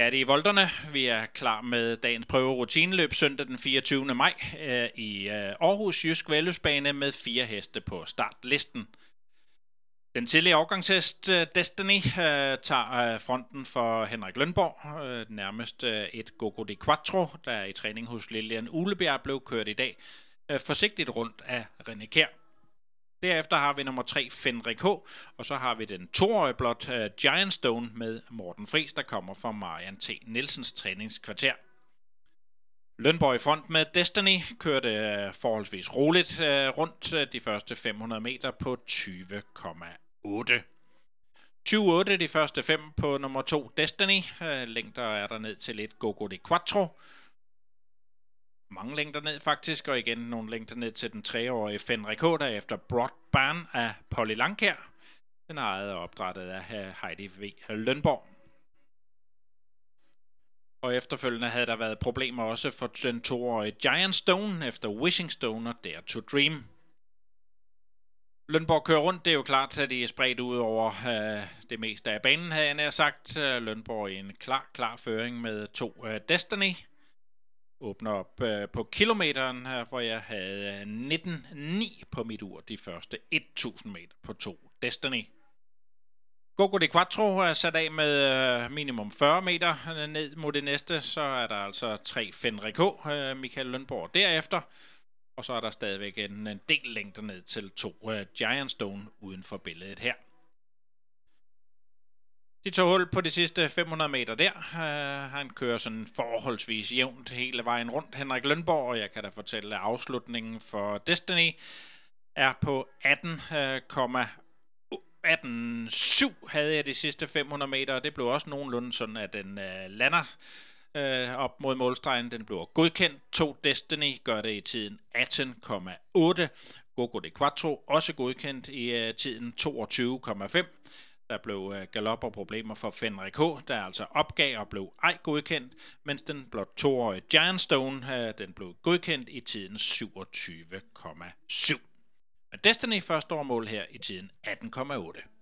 er det i Volterne. Vi er klar med dagens prøve rutineløb søndag den 24. maj øh, i øh, Aarhus Jysk Vælløsbane med fire heste på startlisten. Den tidlige afgangshest øh, Destiny tager fronten for Henrik Lønborg. nærmest et Gogo de Quattro, der i træning hos Lillian Ulebjerg blev kørt i dag. forsigtigt rundt af René Kjær. Derefter har vi nummer 3, Fenrik H., og så har vi den toårige blot uh, Giant Stone med Morten Fris, der kommer fra Marian T. Nielsens træningskvarter. Lønborg i front med Destiny kørte uh, forholdsvis roligt uh, rundt uh, de første 500 meter på 20,8. 28 de første fem på nummer 2 Destiny. Uh, længder er der ned til lidt Gogo de Quattro mange længder ned faktisk, og igen nogle længder ned til den 3-årige Fenrik H. efter Barn af Polly Langkær. Den er ejet og opdrettet af øh, Heidi V. Lønborg. Og efterfølgende havde der været problemer også for den 2-årige Giant Stone efter Wishing Stone og Dare to Dream. Lønborg kører rundt, det er jo klart, at de er spredt ud over øh, det meste af banen, havde jeg nær sagt. Øh, Lønborg i en klar, klar føring med to øh, Destiny åbner op øh, på kilometeren her, hvor jeg havde 19.9 øh, på mit ur de første 1000 meter på to Destiny. Gogo de Quattro er sat af med øh, minimum 40 meter ned mod det næste, så er der altså 3 Fenrik H, Michael Lønborg derefter, og så er der stadigvæk en, en del længder ned til to Giant Stone uden for billedet her. De tog hul på de sidste 500 meter der. Uh, han kører sådan forholdsvis jævnt hele vejen rundt. Henrik Lønborg, og jeg kan da fortælle, at afslutningen for Destiny er på 18,7 18, øh, havde jeg de sidste 500 meter, og det blev også nogenlunde sådan, at den uh, lander øh, op mod målstregen. Den bliver godkendt. To Destiny gør det i tiden 18,8. Gogo de Quattro også godkendt i øh, tiden 22,5. Der blev øh, galopper problemer for Fenrik H., der altså opgav og blev ej godkendt, mens den blot toårige Giant Stone, øh, den blev godkendt i tiden 27,7. Men Destiny første over mål her i tiden 18,8.